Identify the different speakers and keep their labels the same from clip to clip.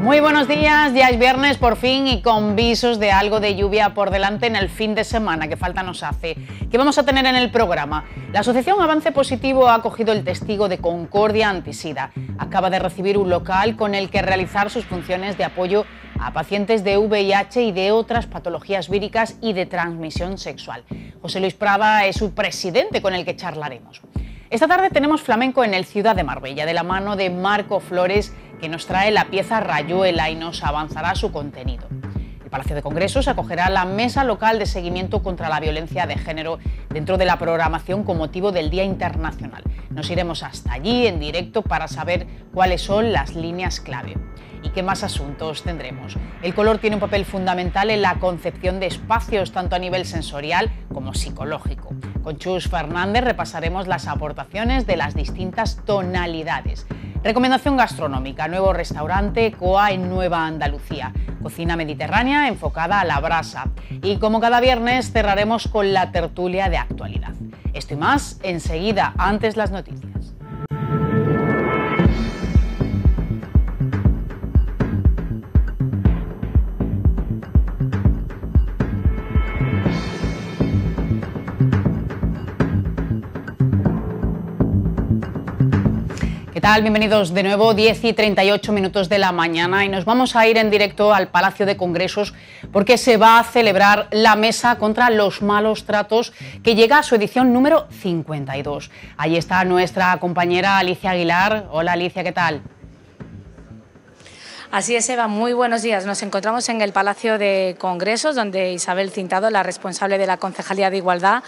Speaker 1: Muy buenos días, ya es viernes por fin y con visos de algo de lluvia por delante en el fin de semana que falta nos hace. ¿Qué vamos a tener en el programa? La Asociación Avance Positivo ha acogido el testigo de Concordia Antisida. Acaba de recibir un local con el que realizar sus funciones de apoyo a pacientes de VIH y de otras patologías víricas y de transmisión sexual. José Luis Prada es su presidente con el que charlaremos. Esta tarde tenemos flamenco en el Ciudad de Marbella, de la mano de Marco Flores, que nos trae la pieza Rayuela y nos avanzará su contenido. El Palacio de Congresos acogerá la mesa local de seguimiento contra la violencia de género dentro de la programación con motivo del Día Internacional. Nos iremos hasta allí en directo para saber cuáles son las líneas clave. ¿Y qué más asuntos tendremos? El color tiene un papel fundamental en la concepción de espacios, tanto a nivel sensorial como psicológico. Con Chus Fernández repasaremos las aportaciones de las distintas tonalidades. Recomendación gastronómica, nuevo restaurante Coa en Nueva Andalucía, cocina mediterránea enfocada a la brasa. Y como cada viernes cerraremos con la tertulia de actualidad. Esto y más enseguida, antes las noticias. tal? Bienvenidos de nuevo, 10 y 38 minutos de la mañana y nos vamos a ir en directo al Palacio de Congresos porque se va a celebrar la mesa contra los malos tratos que llega a su edición número 52. Ahí está nuestra compañera Alicia Aguilar. Hola Alicia, ¿qué tal?
Speaker 2: Así es, Eva, muy buenos días. Nos encontramos en
Speaker 1: el Palacio de Congresos, donde
Speaker 2: Isabel Cintado, la responsable de la Concejalía de Igualdad,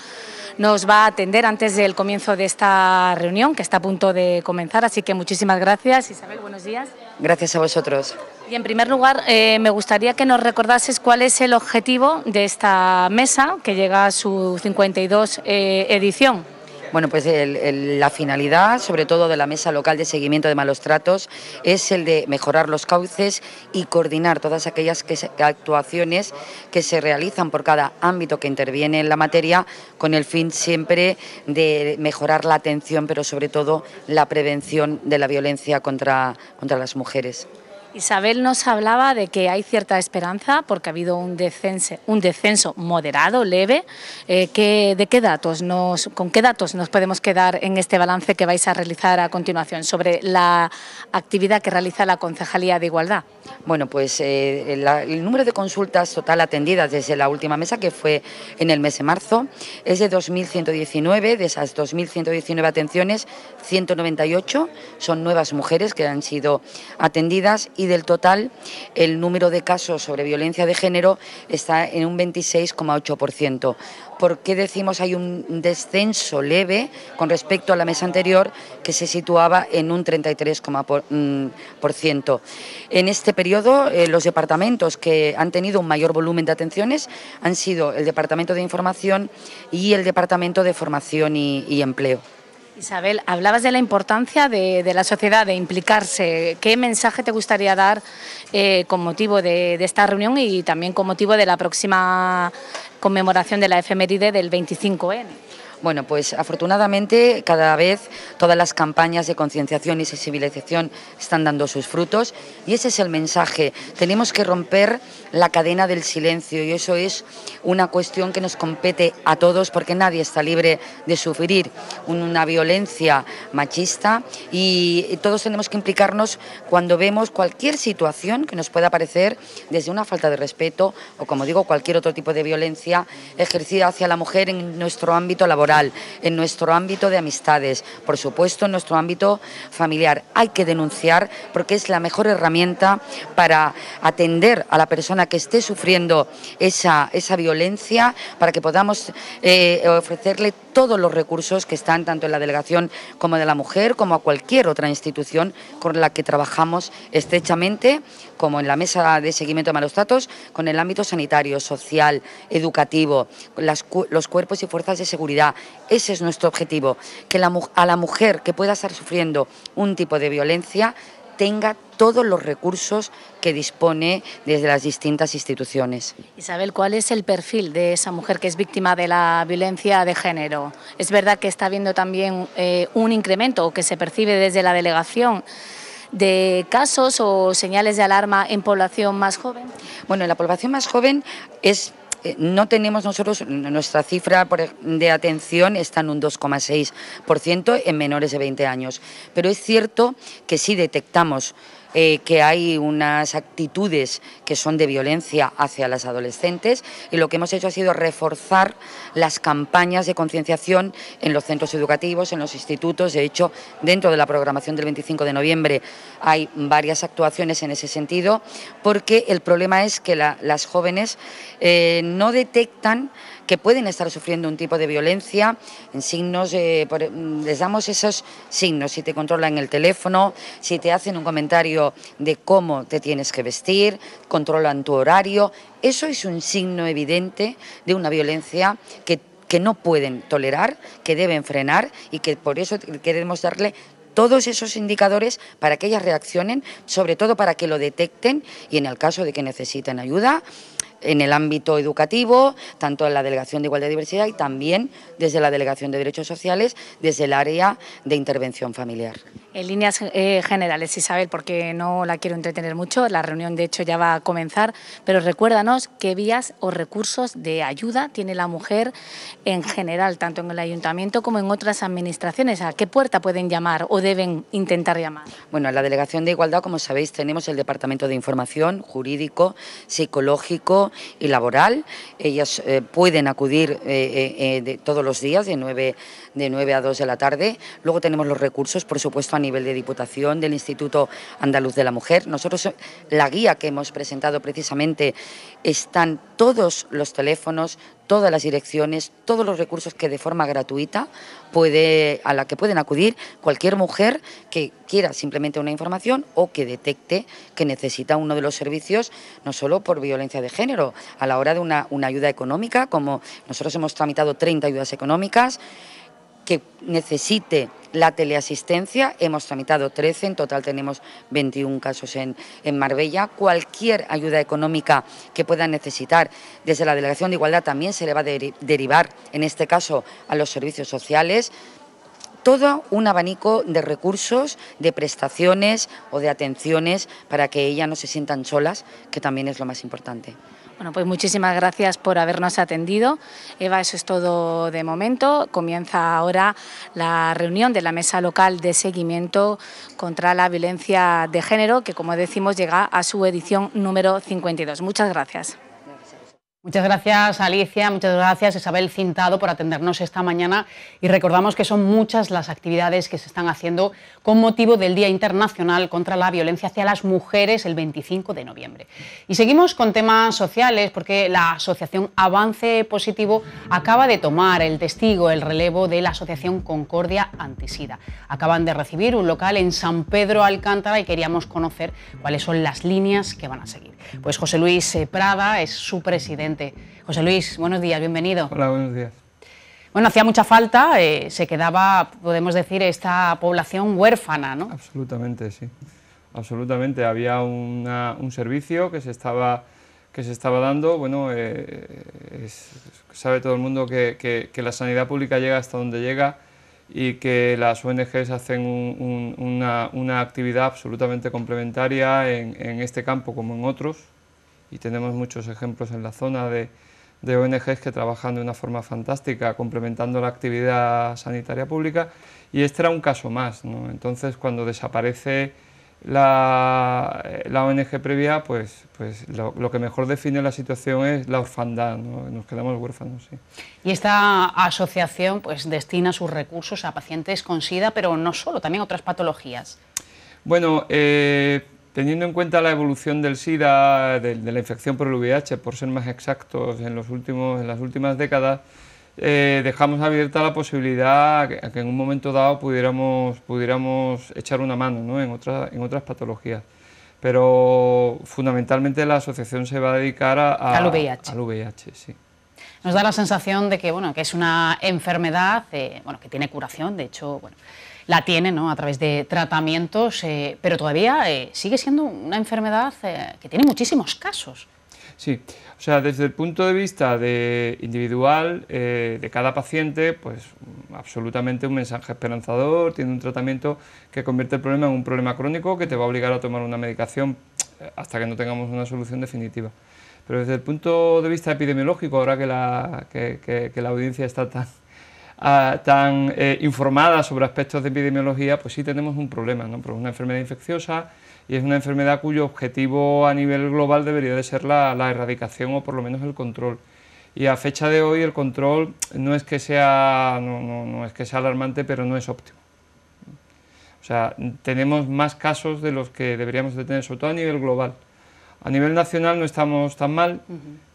Speaker 2: nos va a atender antes del comienzo de esta reunión, que está a punto de comenzar. Así que muchísimas gracias, Isabel. Buenos días.
Speaker 3: Gracias a vosotros.
Speaker 2: Y en primer lugar, eh, me gustaría que nos recordases cuál es el objetivo de esta mesa que llega a su 52 eh, edición.
Speaker 3: Bueno, pues la finalidad, sobre todo de la Mesa Local de Seguimiento de Malos Tratos, es el de mejorar los cauces y coordinar todas aquellas actuaciones que se realizan por cada ámbito que interviene en la materia, con el fin siempre de mejorar la atención, pero sobre todo la prevención de la violencia contra las mujeres.
Speaker 2: Isabel nos hablaba de que hay cierta esperanza porque ha habido un, un descenso moderado, leve. Eh, ¿De qué datos con qué datos nos podemos quedar en este balance que vais a realizar a continuación sobre la actividad que realiza la
Speaker 3: Concejalía de Igualdad? Bueno, pues eh, el número de consultas total atendidas desde la última mesa, que fue en el mes de marzo, es de 2.119. De esas 2.119 atenciones, 198 son nuevas mujeres que han sido atendidas y del total, el número de casos sobre violencia de género está en un 26,8%. ¿Por qué decimos hay un descenso leve con respecto a la mesa anterior que se situaba en un ciento. En este periodo, eh, los departamentos que han tenido un mayor volumen de atenciones han sido el Departamento de Información y el Departamento de Formación y Empleo. Isabel, hablabas de la importancia de, la sociedad, de implicarse. ¿Qué mensaje
Speaker 2: te gustaría dar eh, con motivo de, esta reunión y también con motivo de la próxima conmemoración de la efeméride del 25N?
Speaker 3: Bueno, pues afortunadamente cada vez todas las campañas de concienciación y sensibilización están dando sus frutos y ese es el mensaje. Tenemos que romper la cadena del silencio y eso es una cuestión que nos compete a todos porque nadie está libre de sufrir una violencia machista y todos tenemos que implicarnos cuando vemos cualquier situación que nos pueda parecer desde una falta de respeto o como digo cualquier otro tipo de violencia ejercida hacia la mujer en nuestro ámbito laboral en nuestro ámbito de amistades, por supuesto en nuestro ámbito familiar. Hay que denunciar porque es la mejor herramienta para atender a la persona que esté sufriendo esa, violencia, para que podamos eh, ofrecerle todos los recursos que están tanto en la delegación como de la mujer, como a cualquier otra institución con la que trabajamos estrechamente, como en la mesa de seguimiento de malos datos, con el ámbito sanitario, social, educativo, los cuerpos y fuerzas de seguridad, ese es nuestro objetivo, que la, a la mujer que pueda estar sufriendo un tipo de violencia tenga todos los recursos que dispone desde las distintas instituciones. Isabel, ¿cuál es el
Speaker 2: perfil de esa mujer que es víctima de la violencia de género? Es verdad que está habiendo también eh, un incremento o que se percibe desde la delegación de casos o señales de alarma en población más joven.
Speaker 3: Bueno, en la población más joven es eh, no tenemos nosotros, nuestra cifra de atención está en un 2,6% en menores de 20 años, pero es cierto que sí detectamos eh, que hay unas actitudes que son de violencia hacia las adolescentes y lo que hemos hecho ha sido reforzar las campañas de concienciación en los centros educativos, en los institutos. De hecho, dentro de la programación del 25 de noviembre hay varias actuaciones en ese sentido, porque el problema es que las jóvenes eh, no detectan que pueden estar sufriendo un tipo de violencia en signos, eh, mm, les damos esos signos, si te controlan el teléfono, si te hacen un comentario de cómo te tienes que vestir, controlan tu horario. Eso es un signo evidente de una violencia que, que no pueden tolerar, que deben frenar y que por eso queremos darle todos esos indicadores para que ellas reaccionen, sobre todo para que lo detecten y en el caso de que necesiten ayuda, en el ámbito educativo, tanto en la Delegación de Igualdad y Diversidad y también desde la Delegación de Derechos Sociales, desde el área de intervención familiar.
Speaker 2: En líneas eh, generales, Isabel, porque no la quiero entretener mucho, la reunión de hecho ya va a comenzar, pero recuérdanos qué vías o recursos de ayuda tiene la mujer en general, tanto en el ayuntamiento como en otras administraciones. ¿A qué puerta pueden llamar o deben intentar llamar?
Speaker 3: Bueno, en la Delegación de Igualdad, como sabéis, tenemos el Departamento de Información Jurídico, Psicológico y Laboral. Ellas eh, pueden acudir eh, todos los días de 9 de 9 a 2 de la tarde. Luego tenemos los recursos, por supuesto, a nivel de Diputación, del Instituto Andaluz de la Mujer. Nosotros, la guía que hemos presentado precisamente, están todos los teléfonos, todas las direcciones, todos los recursos que de forma gratuita puede, a la que pueden acudir cualquier mujer que quiera simplemente una información o que detecte que necesita uno de los servicios, no solo por violencia de género, a la hora de una, una ayuda económica, como nosotros hemos tramitado 30 ayudas económicas que necesite la teleasistencia. Hemos tramitado 13, en total tenemos 21 casos en, Marbella. Cualquier ayuda económica que pueda necesitar desde la Delegación de Igualdad también se le va a derivar, en este caso, a los servicios sociales. Todo un abanico de recursos, de prestaciones o de atenciones para que ellas no se sientan solas, que también es lo más importante.
Speaker 2: Bueno, pues muchísimas gracias por habernos atendido. Eva, eso es todo de momento. Comienza ahora la reunión de la Mesa Local de Seguimiento contra la Violencia de Género, que como decimos llega a su edición número 52. Muchas gracias.
Speaker 1: Muchas gracias Alicia, muchas gracias Isabel Cintado por atendernos esta mañana y recordamos que son muchas las actividades que se están haciendo con motivo del Día Internacional contra la Violencia hacia las Mujeres el 25 de noviembre. Y seguimos con temas sociales porque la Asociación Avance Positivo acaba de tomar el testigo, el relevo de la Asociación Concordia Antisida. Acaban de recibir un local en San Pedro Alcántara y queríamos conocer cuáles son las líneas que van a seguir. Pues José Luis eh, Prada es su presidente. José Luis, buenos días, bienvenido. Hola, buenos días. Bueno, hacía mucha falta, eh, se quedaba, podemos decir, esta población huérfana, ¿no?
Speaker 4: Absolutamente, sí. Absolutamente. Había un servicio que se estaba, que se estaba dando. Bueno, eh, sabe todo el mundo que la sanidad pública llega hasta donde llega y que las ONGs hacen una, actividad absolutamente complementaria en, este campo como en otros, y tenemos muchos ejemplos en la zona de, de, ONGs que trabajan de una forma fantástica, complementando la actividad sanitaria pública, y este era un caso más. Entonces, cuando desaparece la, eh, ONG previa, pues, pues lo, que mejor define la situación es la orfandad, nos quedamos huérfanos. Sí.
Speaker 1: Y esta asociación pues, destina sus recursos a pacientes con SIDA, pero no solo, también otras patologías.
Speaker 4: Bueno, eh, teniendo en cuenta la evolución del SIDA, de, la infección por el VIH, por ser más exactos, en las últimas décadas, eh, dejamos abierta la posibilidad que, en un momento dado pudiéramos, pudiéramos echar una mano ¿no? en, en otras patologías. Pero fundamentalmente la asociación se va a dedicar a, al VIH. sí.
Speaker 1: Nos da la sensación de que, bueno, que es una enfermedad eh, bueno, que tiene curación, de hecho, bueno, la tiene ¿no? a través de tratamientos, eh, pero todavía sigue siendo una enfermedad que tiene muchísimos casos.
Speaker 4: Sí, o sea, desde el punto de vista de individual eh, de cada paciente, pues absolutamente un mensaje esperanzador, tiene un tratamiento que convierte el problema en un problema crónico que te va a obligar a tomar una medicación eh, hasta que no tengamos una solución definitiva. Pero desde el punto de vista epidemiológico, ahora que la, que, la audiencia está tan, ah, tan eh, informada sobre aspectos de epidemiología, pues sí tenemos un problema, ¿no? una enfermedad infecciosa y es una enfermedad cuyo objetivo a nivel global debería de ser la, erradicación o por lo menos el control. Y a fecha de hoy el control no es que sea, no, no, no es que sea alarmante, pero no es óptimo. O sea, tenemos más casos de los que deberíamos de tener, sobre todo a nivel global. A nivel nacional no estamos tan mal,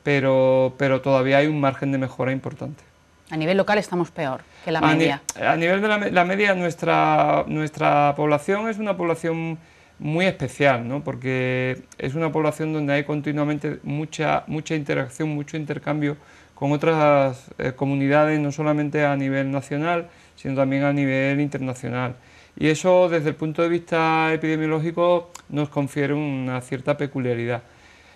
Speaker 4: pero, pero todavía hay un margen de mejora importante.
Speaker 1: A nivel local estamos peor que la media.
Speaker 4: A, nivel de la, la, media, nuestra, nuestra población es una población muy especial, ¿no? porque es una población donde hay continuamente mucha, mucha interacción, mucho intercambio con otras eh, comunidades, no solamente a nivel nacional, sino también a nivel internacional. Y eso desde el punto de vista epidemiológico nos confiere una cierta peculiaridad.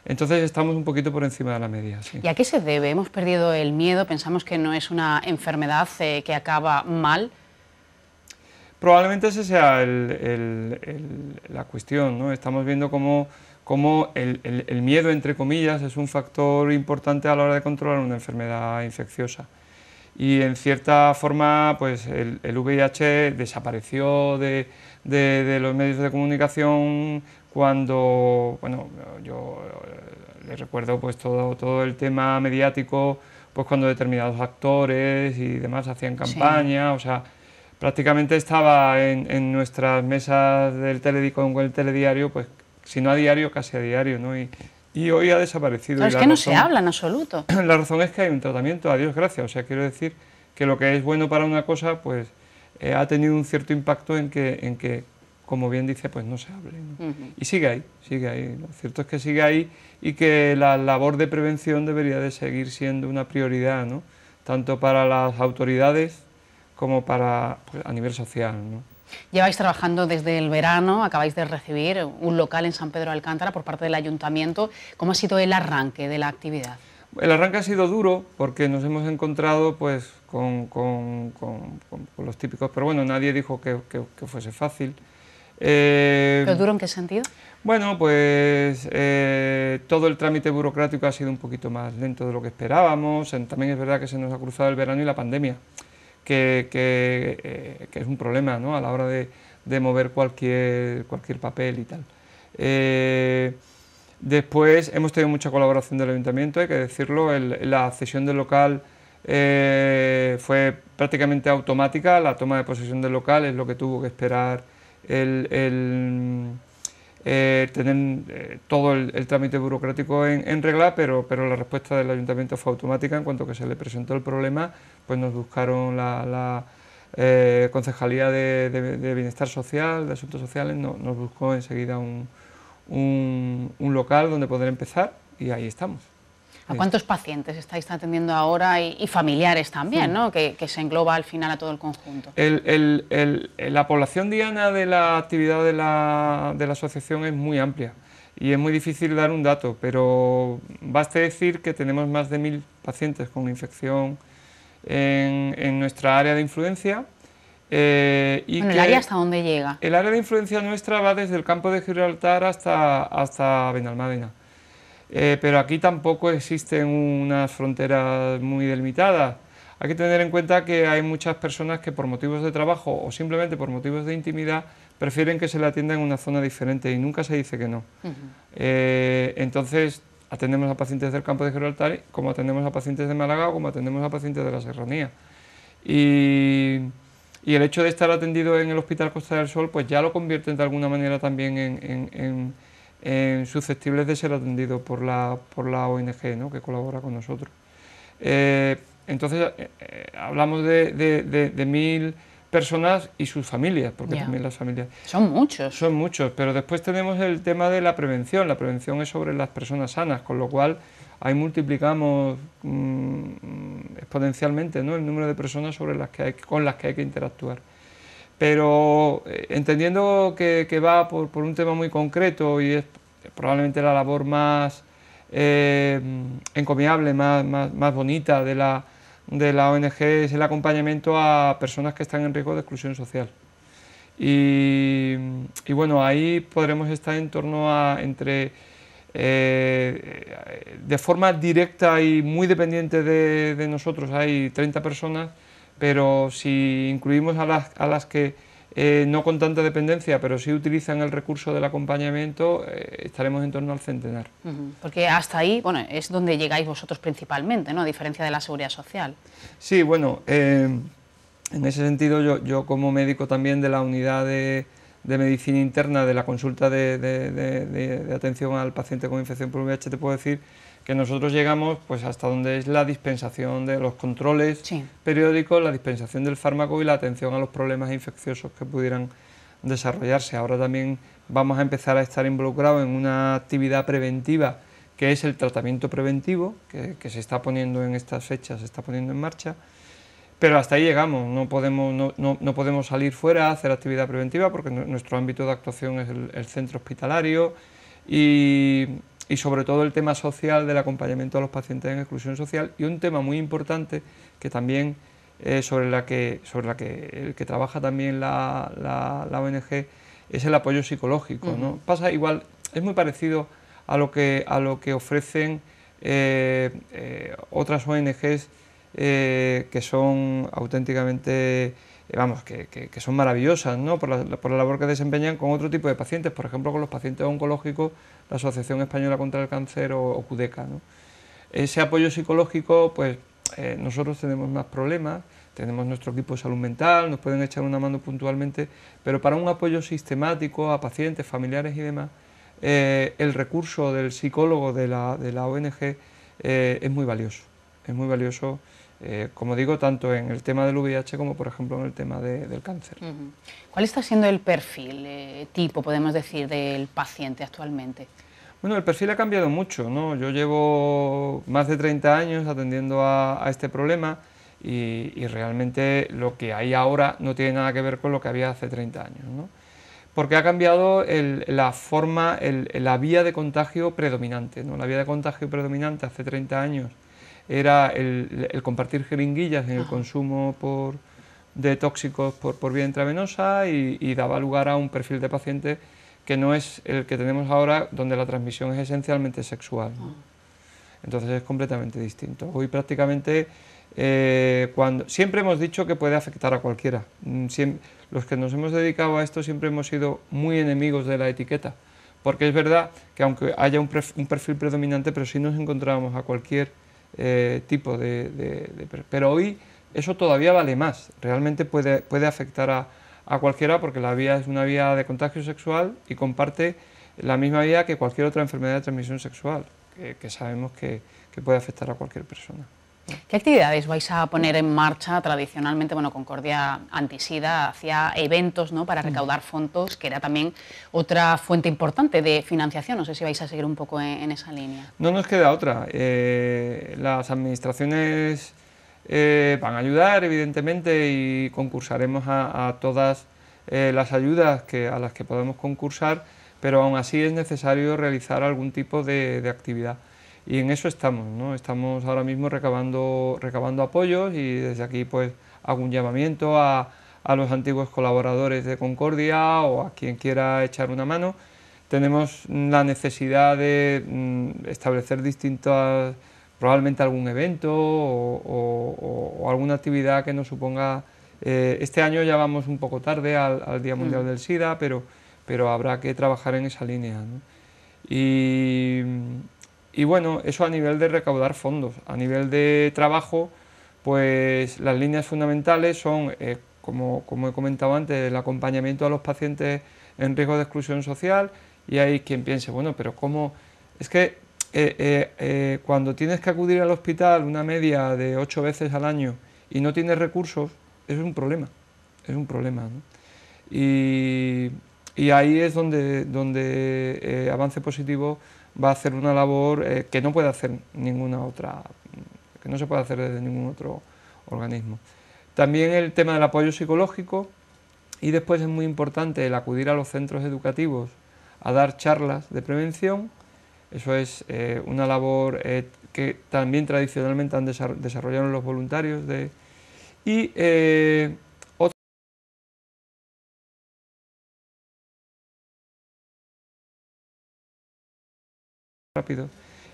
Speaker 4: Entonces estamos un poquito por encima de la media. ¿Y
Speaker 1: a qué se debe? Hemos perdido el miedo, pensamos que no es una enfermedad eh, que acaba mal.
Speaker 4: Probablemente esa sea la cuestión, ¿no? Estamos viendo cómo, el, miedo, entre comillas, es un factor importante a la hora de controlar una enfermedad infecciosa. Y en cierta forma, pues el, VIH desapareció de, los medios de comunicación cuando, bueno, yo eh, le recuerdo pues todo, el tema mediático, pues cuando determinados actores y demás hacían campaña, o sea, prácticamente estaba en, nuestras mesas del telediario, con el telediario, pues si no a diario, casi a diario, ¿no? Y, hoy ha desaparecido. es que no se habla en
Speaker 1: absoluto.
Speaker 4: La razón es que hay un tratamiento, a Dios gracias. O sea, quiero decir que lo que es bueno para una cosa, pues eh, ha tenido un cierto impacto en que, en que, como bien dice, pues no se hable. Y sigue ahí, sigue ahí. Lo cierto es que sigue ahí y que la labor de prevención debería de seguir siendo una prioridad, ¿no? Tanto para las autoridades como para pues, a nivel social. ¿no?
Speaker 1: Lleváis trabajando desde el verano, acabáis de recibir un local en San Pedro de Alcántara por parte del ayuntamiento. ¿Cómo ha sido el arranque de la actividad?
Speaker 4: El arranque ha sido duro porque nos hemos encontrado pues, con, con, con, con los típicos, pero bueno, nadie dijo que, que, fuese fácil. Eh, ¿Pero duro en qué sentido? Bueno, pues eh, todo el trámite burocrático ha sido un poquito más lento de lo que esperábamos. También es verdad que se nos ha cruzado el verano y la pandemia. Eh, que, es un problema a la hora de, mover cualquier, cualquier papel y tal. Eh, después hemos tenido mucha colaboración del ayuntamiento, hay que decirlo, la cesión del local eh, fue prácticamente automática, la toma de posesión del local es lo que tuvo que esperar el, el eh, tener eh, todo el, trámite burocrático en, regla, pero, pero la respuesta del ayuntamiento fue automática. En cuanto que se le presentó el problema, pues nos buscaron la, eh, Concejalía de, Bienestar Social, de Asuntos Sociales, nos buscó enseguida un, un local donde poder empezar y ahí estamos.
Speaker 1: ¿A cuántos pacientes estáis atendiendo ahora y, familiares también, ¿no? que, se engloba al final a todo el conjunto?
Speaker 4: la población diana de la actividad de la, asociación es muy amplia y es muy difícil dar un dato, pero basta decir que tenemos más de mil pacientes con infección en, nuestra área de influencia. Eh, y ¿El área hasta dónde llega? El área de influencia nuestra va desde el campo de Gibraltar hasta, hasta Benalmádena. Eh, pero aquí tampoco existen unas fronteras muy delimitadas. Hay que tener en cuenta que hay muchas personas que por motivos de trabajo o simplemente por motivos de intimidad prefieren que se le atienda en una zona diferente y nunca se dice que no. Eh, entonces atendemos a pacientes del campo de Gibraltar como atendemos a pacientes de Málaga o como atendemos a pacientes de la Serranía. Y, el hecho de estar atendido en el Hospital Costa del Sol pues ya lo convierten de alguna manera también en susceptibles de ser atendido por la, por la ONG que colabora con nosotros. Eh, entonces, eh, eh, hablamos de, mil personas y sus familias, porque también las familias... Son muchos. Son muchos, pero después tenemos el tema de la prevención. La prevención es sobre las personas sanas, con lo cual ahí multiplicamos mm, mm, exponencialmente ¿no? el número de personas sobre las que con las que hay que interactuar pero eh, entendiendo que, va por, un tema muy concreto y es probablemente la labor más eh, encomiable, más, bonita de la, ONG, es el acompañamiento a personas que están en riesgo de exclusión social. Y, bueno, ahí podremos estar en torno a entre... Eh, de forma directa y muy dependiente de, de nosotros hay 30 personas pero si incluimos a las, a las que eh, no con tanta dependencia, pero sí utilizan el recurso del acompañamiento, eh, estaremos en torno al centenar.
Speaker 1: Porque hasta ahí, bueno, es donde llegáis vosotros principalmente, ¿no? A diferencia de la seguridad social.
Speaker 4: Sí, bueno, eh, en ese sentido yo, yo, como médico también de la unidad de, medicina interna, de la consulta de, de atención al paciente con infección por VIH, te puedo decir que nosotros llegamos pues hasta donde es la dispensación de los controles periódicos, la dispensación del fármaco y la atención a los problemas infecciosos que pudieran desarrollarse. Ahora también vamos a empezar a estar involucrados en una actividad preventiva que es el tratamiento preventivo, que, se está poniendo en estas fechas, se está poniendo en marcha. Pero hasta ahí llegamos, no podemos, no, podemos salir fuera a hacer actividad preventiva porque nuestro ámbito de actuación es el centro hospitalario y y sobre todo el tema social del acompañamiento a los pacientes en exclusión social y un tema muy importante que también eh, sobre la que sobre la que el que trabaja también la, ONG es el apoyo psicológico no pasa igual es muy parecido a lo que a lo que ofrecen eh, eh, otras ONGs que son auténticamente eh, vamos, que, que, son maravillosas ¿no? por, la, por la labor que desempeñan con otro tipo de pacientes, por ejemplo con los pacientes oncológicos, la Asociación Española contra el Cáncer o, o CUDECA. Ese apoyo psicológico, pues eh, nosotros tenemos más problemas, tenemos nuestro equipo de salud mental, nos pueden echar una mano puntualmente, pero para un apoyo sistemático a pacientes, familiares y demás, eh, el recurso del psicólogo de la, la ONG es muy valioso, es muy valioso eh, como digo, tanto en el tema del VIH como, por ejemplo, en el tema del cáncer.
Speaker 1: ¿Cuál está siendo el perfil eh, tipo, podemos decir, del paciente actualmente?
Speaker 4: Bueno, el perfil ha cambiado mucho, Yo llevo más de 30 años atendiendo a, este problema y, realmente lo que hay ahora no tiene nada que ver con lo que había hace 30 años, ¿no? Porque ha cambiado la forma, la vía de contagio predominante, La vía de contagio predominante hace 30 años era el, compartir jeringuillas en el consumo de tóxicos por, vía intravenosa y, daba lugar a un perfil de paciente que no es el que tenemos ahora, donde la transmisión es esencialmente sexual. Ah. Entonces es completamente distinto. Hoy prácticamente eh, cuando siempre hemos dicho que puede afectar a cualquiera. Mm, los que nos hemos dedicado a esto siempre hemos sido muy enemigos de la etiqueta, porque es verdad que aunque haya un, perfil predominante, pero si nos encontramos a cualquier eh, tipo de, Pero hoy eso todavía vale más, realmente puede, afectar a, cualquiera porque la vía es una vía de contagio sexual y comparte la misma vía que cualquier otra enfermedad de transmisión sexual, que, sabemos que, que puede afectar a cualquier persona.
Speaker 1: ¿Qué actividades vais a poner en marcha tradicionalmente, bueno, Concordia Antisida hacía eventos, para mm. recaudar fondos, que era también otra fuente importante de financiación, no sé si vais a seguir un poco en, esa línea.
Speaker 4: No nos queda otra, eh, las administraciones eh, van a ayudar, evidentemente, y concursaremos a, todas eh, las ayudas a las que podemos concursar, pero aún así es necesario realizar algún tipo de actividad y en eso estamos, ¿no? Estamos ahora mismo recabando, recabando apoyos y desde aquí pues hago un llamamiento a, los antiguos colaboradores de Concordia o a quien quiera echar una mano. Tenemos la necesidad de mm, establecer distintas, probablemente algún evento o, alguna actividad que nos suponga... Eh, este año ya vamos un poco tarde al, Día Mundial mm. del SIDA, pero, pero habrá que trabajar en esa línea. Y y bueno, eso a nivel de recaudar fondos. A nivel de trabajo, pues las líneas fundamentales son, eh, como, he comentado antes, el acompañamiento a los pacientes en riesgo de exclusión social. Y hay quien piense, bueno, pero ¿cómo? Es que eh, eh, cuando tienes que acudir al hospital una media de ocho veces al año y no tienes recursos, es un problema, es un problema. Y, ahí es donde, donde Avance Positivo va a hacer una labor eh, que no puede hacer ninguna otra, que no se puede hacer desde ningún otro organismo. También el tema del apoyo psicológico y después es muy importante el acudir a los centros educativos a dar charlas de prevención. Eso es eh, una labor eh, que también tradicionalmente han desarrollado los voluntarios de, y rápido.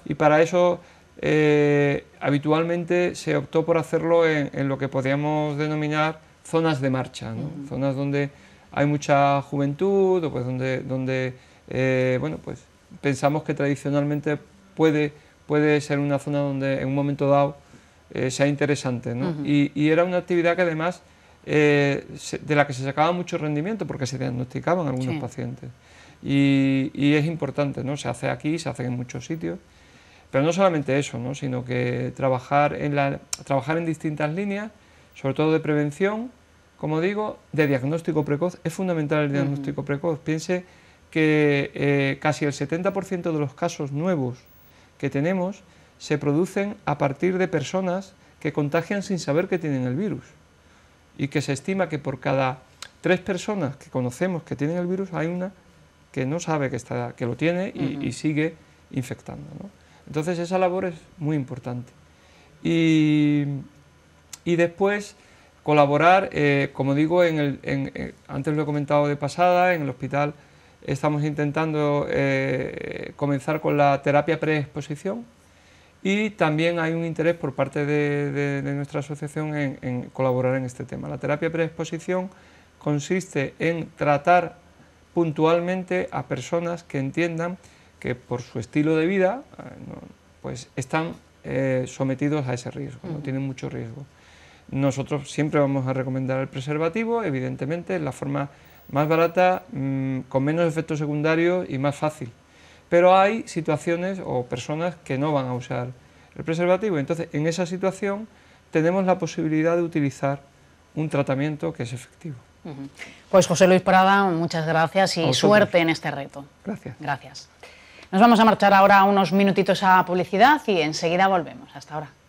Speaker 4: Y para eso eh, habitualmente se optó por hacerlo en, lo que podríamos denominar zonas de marcha, zonas donde hay mucha juventud o pues donde, donde eh, bueno, pues pensamos que tradicionalmente puede, puede ser una zona donde en un momento dado eh, sea interesante. y, era una actividad que además de la que se sacaba mucho rendimiento porque se diagnosticaban algunos pacientes y, es importante, ¿no? Se hace aquí, se hace en muchos sitios, pero no solamente eso, ¿no? Sino que trabajar en, la, trabajar en distintas líneas, sobre todo de prevención, como digo, de diagnóstico precoz, es fundamental el diagnóstico precoz. Piense que eh, casi el 70% de los casos nuevos que tenemos se producen a partir de personas que contagian sin saber que tienen el virus y que se estima que por cada tres personas que conocemos que tienen el virus hay una que no sabe que, está, que lo tiene y, sigue infectando. Entonces esa labor es muy importante. Y, después colaborar, eh, como digo, en el, eh, antes lo he comentado de pasada, en el hospital estamos intentando eh, comenzar con la terapia preexposición y también hay un interés por parte de, nuestra asociación en, en, colaborar en este tema. La terapia preexposición consiste en tratar puntualmente a personas que entiendan que por su estilo de vida eh, pues están eh, sometidos a ese riesgo, no tienen mucho riesgo. Nosotros siempre vamos a recomendar el preservativo, evidentemente, es la forma más barata, mm, con menos efectos secundarios y más fácil. Pero hay situaciones o personas que no van a usar el preservativo. Entonces, en esa situación tenemos la posibilidad de utilizar un tratamiento que es efectivo.
Speaker 1: Pues José Luis Prada, muchas gracias y suerte en este reto. Gracias. Gracias. Nos vamos a marchar ahora unos minutitos a publicidad y enseguida volvemos. Hasta ahora.